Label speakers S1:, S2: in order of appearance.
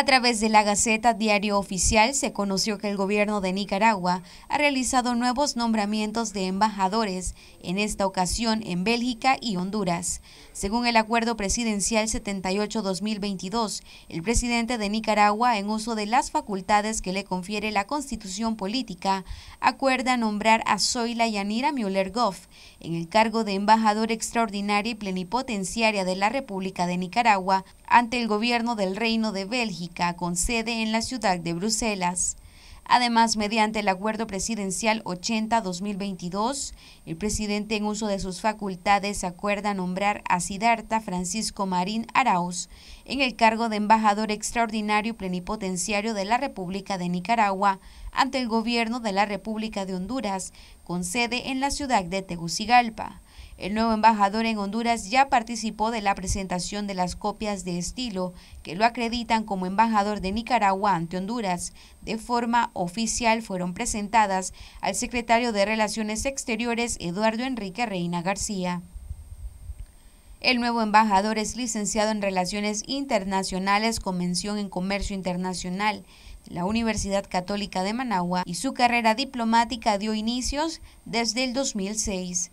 S1: A través de la Gaceta Diario Oficial se conoció que el gobierno de Nicaragua ha realizado nuevos nombramientos de embajadores, en esta ocasión en Bélgica y Honduras. Según el Acuerdo Presidencial 78-2022, el presidente de Nicaragua, en uso de las facultades que le confiere la Constitución Política, acuerda nombrar a Zoila Yanira Müller Goff en el cargo de embajador extraordinario y plenipotenciaria de la República de Nicaragua ante el gobierno del Reino de Bélgica con sede en la ciudad de Bruselas. Además, mediante el Acuerdo Presidencial 80-2022, el presidente en uso de sus facultades acuerda nombrar a Sidarta Francisco Marín Arauz en el cargo de embajador extraordinario plenipotenciario de la República de Nicaragua ante el gobierno de la República de Honduras, con sede en la ciudad de Tegucigalpa. El nuevo embajador en Honduras ya participó de la presentación de las copias de estilo que lo acreditan como embajador de Nicaragua ante Honduras. De forma oficial fueron presentadas al secretario de Relaciones Exteriores Eduardo Enrique Reina García. El nuevo embajador es licenciado en Relaciones Internacionales con mención en Comercio Internacional de la Universidad Católica de Managua y su carrera diplomática dio inicios desde el 2006.